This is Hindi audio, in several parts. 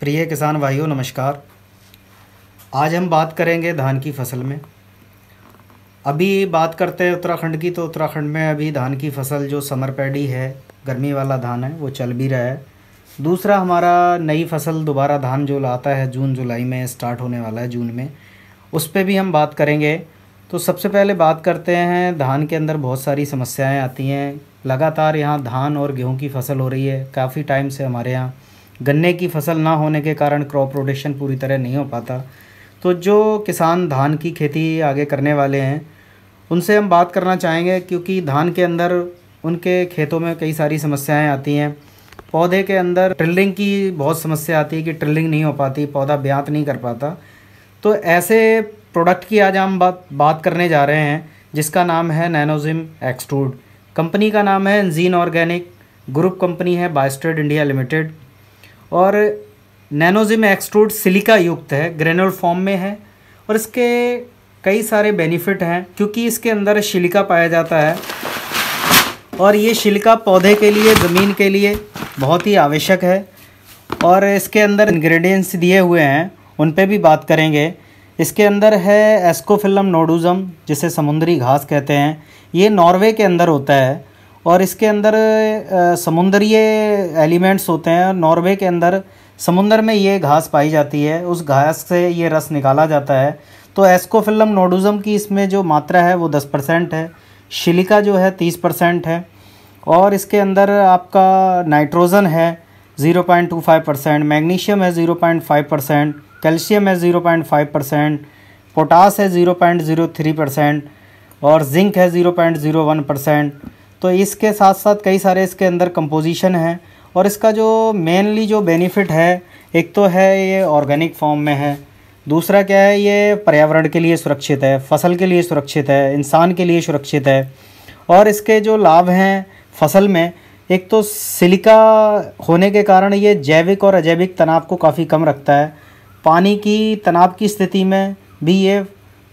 प्रिय किसान भाइयों नमस्कार आज हम बात करेंगे धान की फसल में अभी बात करते हैं उत्तराखंड की तो उत्तराखंड में अभी धान की फसल जो समर पैडी है गर्मी वाला धान है वो चल भी रहा है दूसरा हमारा नई फसल दोबारा धान जो लाता है जून जुलाई में स्टार्ट होने वाला है जून में उस पर भी हम बात करेंगे तो सबसे पहले बात करते हैं धान के अंदर बहुत सारी समस्याएं आती हैं लगातार यहाँ धान और गेहूं की फसल हो रही है काफ़ी टाइम से हमारे यहाँ गन्ने की फसल ना होने के कारण क्रॉप रोटेशन पूरी तरह नहीं हो पाता तो जो किसान धान की खेती आगे करने वाले हैं उनसे हम बात करना चाहेंगे क्योंकि धान के अंदर उनके खेतों में कई सारी समस्याएं आती हैं पौधे के अंदर ट्रिलिंग की बहुत समस्या आती है कि ट्रिलिंग नहीं हो पाती पौधा ब्यात नहीं कर पाता तो ऐसे प्रोडक्ट की आज हम बात बात करने जा रहे हैं जिसका नाम है नैनोजिम एक्सट्रूड कंपनी का नाम है जीन ऑर्गेनिक ग्रुप कंपनी है बायस्टेड इंडिया लिमिटेड और नैनोजिम एक्सट्रूड सिलिका युक्त है ग्रेनुलर फॉर्म में है और इसके कई सारे बेनिफिट हैं क्योंकि इसके अंदर शिलिका पाया जाता है और ये शिलिका पौधे के लिए ज़मीन के लिए बहुत ही आवश्यक है और इसके अंदर इंग्रेडिएंट्स दिए हुए हैं उन पर भी बात करेंगे इसके अंदर है एस्कोफिलम नोडुज़म जिसे समुद्री घास कहते हैं ये नॉर्वे के अंदर होता है और इसके अंदर समुद्रीय एलिमेंट्स होते हैं नॉर्वे के अंदर समुंदर में ये घास पाई जाती है उस घास से ये रस निकाला जाता है तो एस्कोफिल्म नोडुज़म की इसमें जो मात्रा है वो दस परसेंट है शिलिका जो है तीस परसेंट है और इसके अंदर आपका नाइट्रोजन है zero point two five percent magnesium है zero point five percent calcium है zero point five percent potash है zero point zero three percent और जिंक है zero point zero one percent तो इसके साथ साथ कई सारे इसके अंदर कंपोजिशन हैं और इसका जो मेनली जो बेनिफिट है एक तो है ये ऑर्गेनिक फॉर्म में है दूसरा क्या है ये पर्यावरण के लिए सुरक्षित है फसल के लिए सुरक्षित है इंसान के लिए सुरक्षित है और इसके जो लाभ हैं फसल में एक तो सिलिका होने के कारण ये जैविक और अजैविक तनाव को काफ़ी कम रखता है पानी की तनाव की स्थिति में भी ये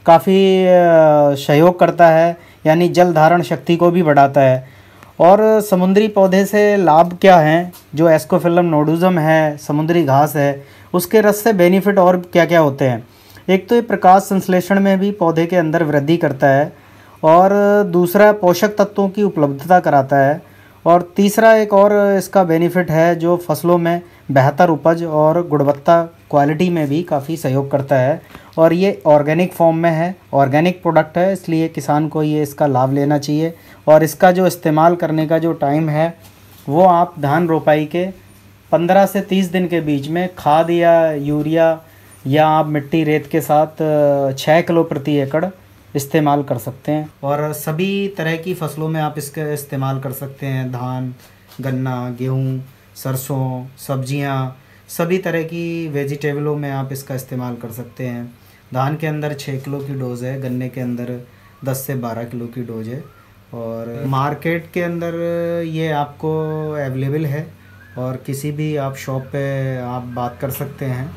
काफ़ी सहयोग करता है यानी जल धारण शक्ति को भी बढ़ाता है और समुद्री पौधे से लाभ क्या हैं जो एस्कोफिलम नोडुज़म है समुद्री घास है उसके रस से बेनिफिट और क्या क्या होते हैं एक तो ये प्रकाश संश्लेषण में भी पौधे के अंदर वृद्धि करता है और दूसरा पोषक तत्वों की उपलब्धता कराता है और तीसरा एक और इसका बेनिफिट है जो फसलों में बेहतर उपज और गुणवत्ता क्वालिटी में भी काफ़ी सहयोग करता है और ये ऑर्गेनिक फॉर्म में है ऑर्गेनिक प्रोडक्ट है इसलिए किसान को ये इसका लाभ लेना चाहिए और इसका जो इस्तेमाल करने का जो टाइम है वो आप धान रोपाई के पंद्रह से तीस दिन के बीच में खाद या यूरिया या आप मिट्टी रेत के साथ छः किलो प्रति एकड़ इस्तेमाल कर सकते हैं और सभी तरह की फसलों में आप इसका इस्तेमाल कर सकते हैं धान गन्ना गेहूँ सरसों सब्जियाँ सभी तरह की वेजिटेबलों में आप इसका इस्तेमाल कर सकते हैं धान के अंदर छः किलो की डोज है गन्ने के अंदर दस से बारह किलो की डोज है और मार्केट के अंदर ये आपको अवेलेबल है और किसी भी आप शॉप पे आप बात कर सकते हैं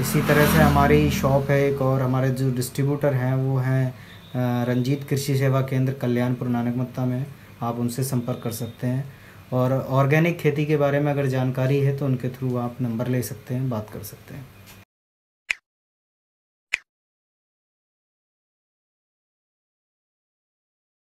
इसी तरह से हमारी शॉप है एक और हमारे जो डिस्ट्रीब्यूटर हैं वो हैं रंजीत कृषि सेवा केंद्र कल्याणपुर नानकमत्ता में आप उनसे संपर्क कर सकते हैं और ऑर्गेनिक खेती के बारे में अगर जानकारी है तो उनके थ्रू आप नंबर ले सकते हैं बात कर सकते हैं